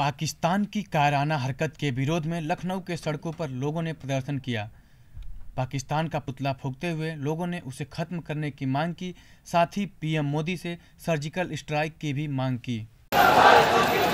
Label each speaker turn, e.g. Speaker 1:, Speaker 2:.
Speaker 1: पाकिस्तान की कायराना हरकत के विरोध में लखनऊ के सड़कों पर लोगों ने प्रदर्शन किया पाकिस्तान का पुतला फूकते हुए लोगों ने उसे खत्म करने की मांग की साथ ही पीएम मोदी से सर्जिकल स्ट्राइक की भी मांग
Speaker 2: की